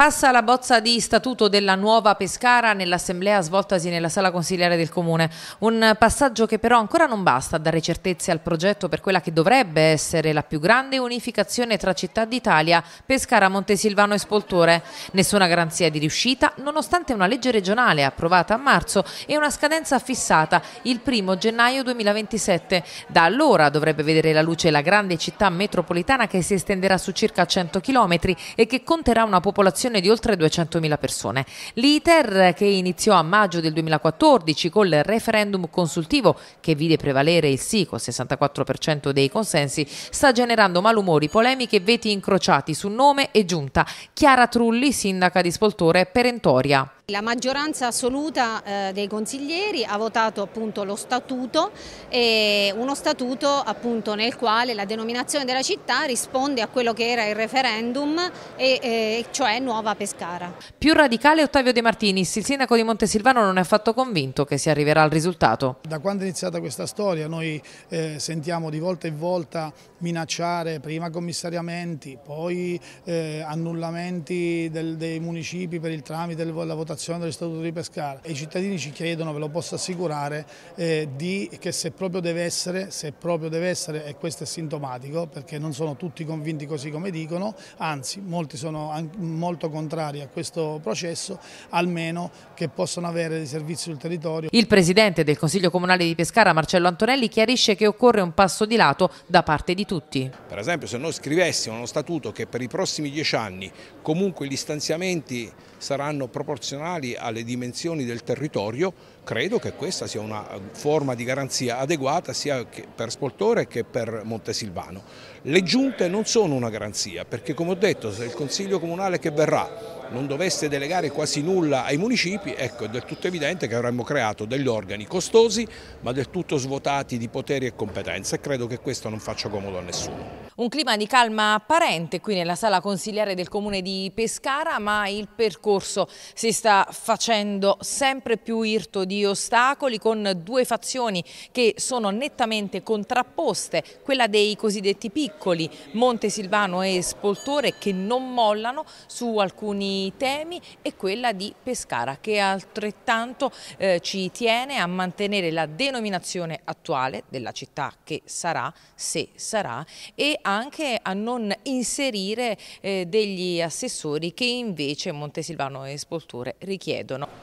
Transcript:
Passa la bozza di statuto della nuova Pescara nell'assemblea svoltasi nella sala consigliare del Comune. Un passaggio che però ancora non basta a dare certezze al progetto per quella che dovrebbe essere la più grande unificazione tra città d'Italia, Pescara, Montesilvano e Spoltore. Nessuna garanzia di riuscita, nonostante una legge regionale approvata a marzo e una scadenza fissata il 1 gennaio 2027. Da allora dovrebbe vedere la luce la grande città metropolitana che si estenderà su circa 100 km e che conterà una popolazione popolazione di oltre 200.000 persone. L'iter che iniziò a maggio del 2014 col referendum consultivo che vide prevalere il sì con il 64% dei consensi sta generando malumori, polemiche e veti incrociati su nome e giunta. Chiara Trulli, sindaca di Spoltore, perentoria. La maggioranza assoluta eh, dei consiglieri ha votato appunto lo statuto, e uno statuto appunto nel quale la denominazione della città risponde a quello che era il referendum, e, e, eh, cioè Nuova Pescara. Più radicale Ottavio De Martinis, il sindaco di Montesilvano non è affatto convinto che si arriverà al risultato. Da quando è iniziata questa storia noi eh, sentiamo di volta in volta minacciare prima commissariamenti, poi eh, annullamenti del, dei municipi per il tramite della votazione applicazione dello Statuto di Pescara. I cittadini ci chiedono, ve lo posso assicurare, eh, di, che se proprio deve essere, se proprio deve essere, e questo è sintomatico perché non sono tutti convinti così come dicono, anzi molti sono molto contrari a questo processo, almeno che possono avere dei servizi sul territorio. Il Presidente del Consiglio Comunale di Pescara, Marcello Antonelli, chiarisce che occorre un passo di lato da parte di tutti. Per esempio se noi scrivessimo uno statuto che per i prossimi dieci anni comunque gli stanziamenti saranno proporzionali proporzionali alle dimensioni del territorio, credo che questa sia una eh, forma di garanzia adeguata sia per Spoltore che per Montesilvano. Le giunte non sono una garanzia perché come ho detto se il Consiglio Comunale che verrà non dovesse delegare quasi nulla ai municipi, ecco è del tutto evidente che avremmo creato degli organi costosi ma del tutto svuotati di poteri e competenze e credo che questo non faccia comodo a nessuno. Un clima di calma apparente qui nella sala consigliare del comune di Pescara, ma il percorso si sta facendo sempre più irto di ostacoli con due fazioni che sono nettamente contrapposte, quella dei cosiddetti piccoli, Monte Silvano e Spoltore che non mollano su alcuni temi e quella di Pescara che altrettanto eh, ci tiene a mantenere la denominazione attuale della città che sarà, se sarà, e a anche a non inserire eh, degli assessori che invece Montesilvano e Spolture richiedono.